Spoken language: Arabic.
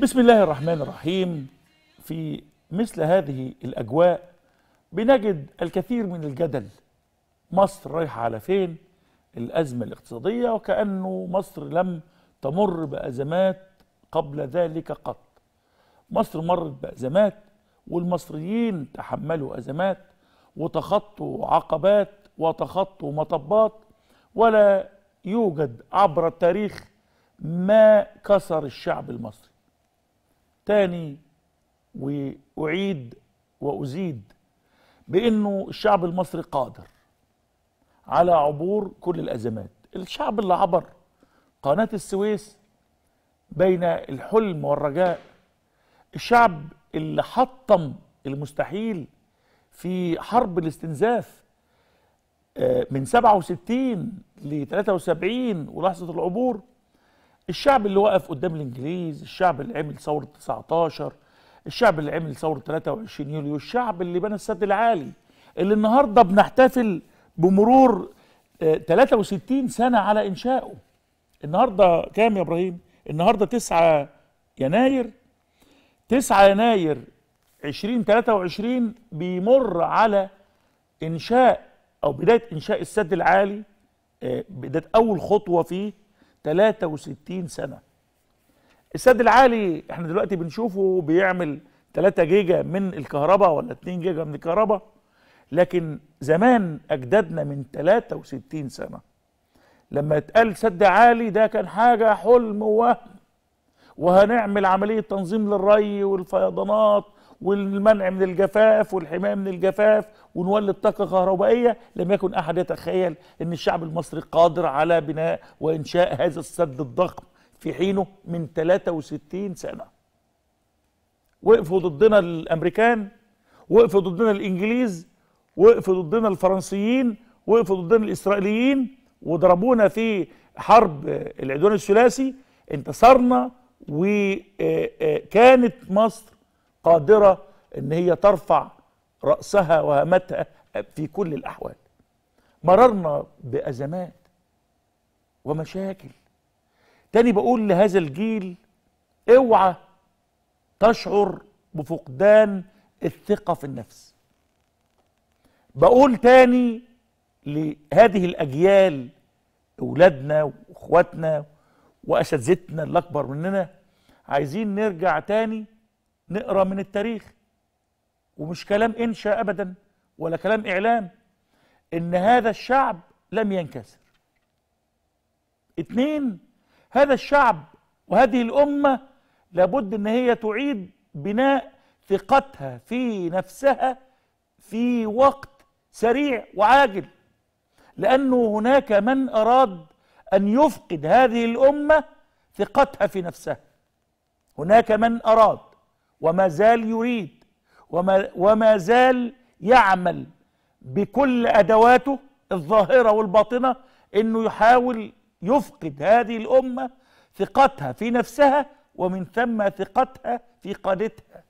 بسم الله الرحمن الرحيم في مثل هذه الأجواء بنجد الكثير من الجدل مصر رايحة على فين الأزمة الاقتصادية وكأنه مصر لم تمر بأزمات قبل ذلك قط مصر مرت بأزمات والمصريين تحملوا أزمات وتخطوا عقبات وتخطوا مطبات ولا يوجد عبر التاريخ ما كسر الشعب المصري تاني وأعيد وأزيد بأنه الشعب المصري قادر على عبور كل الأزمات الشعب اللي عبر قناة السويس بين الحلم والرجاء الشعب اللي حطم المستحيل في حرب الاستنزاف آه، من 67 ل 73 ولحظة العبور الشعب اللي وقف قدام الانجليز الشعب اللي عمل ثوره 19 الشعب اللي عمل ثوره 23 يوليو الشعب اللي بنى السد العالي اللي النهارده بنحتفل بمرور 63 آه، سنه على انشائه النهارده كام يا ابراهيم النهارده 9 يناير 9 يناير 2023 بيمر على انشاء او بدايه انشاء السد العالي آه، بدايه اول خطوه فيه 63 سنة السد العالي احنا دلوقتي بنشوفه بيعمل 3 جيجا من الكهرباء ولا 2 جيجا من الكهرباء لكن زمان اجدادنا من 63 سنة لما اتقال سد عالي ده كان حاجة حلم ووهم وهنعمل عملية تنظيم للري والفيضانات والمنع من الجفاف والحماية من الجفاف ونولد طاقة كهربائية لم يكن أحد يتخيل أن الشعب المصري قادر على بناء وإنشاء هذا السد الضخم في حينه من 63 سنة وقفوا ضدنا الأمريكان وقفوا ضدنا الإنجليز وقفوا ضدنا الفرنسيين وقفوا ضدنا الإسرائيليين وضربونا في حرب العدوان الثلاثي انتصرنا وكانت مصر قادرة ان هي ترفع رأسها وهامتها في كل الأحوال مررنا بأزمات ومشاكل تاني بقول لهذا الجيل اوعى تشعر بفقدان الثقة في النفس بقول تاني لهذه الأجيال أولادنا وإخواتنا وأساتذتنا الأكبر مننا عايزين نرجع تاني نقرا من التاريخ ومش كلام انشا ابدا ولا كلام اعلام ان هذا الشعب لم ينكسر اتنين هذا الشعب وهذه الامه لابد ان هي تعيد بناء ثقتها في نفسها في وقت سريع وعاجل لانه هناك من اراد ان يفقد هذه الامه ثقتها في نفسها هناك من اراد وما زال يريد وما, وما زال يعمل بكل أدواته الظاهرة والباطنة أنه يحاول يفقد هذه الأمة ثقتها في نفسها ومن ثم ثقتها في قادتها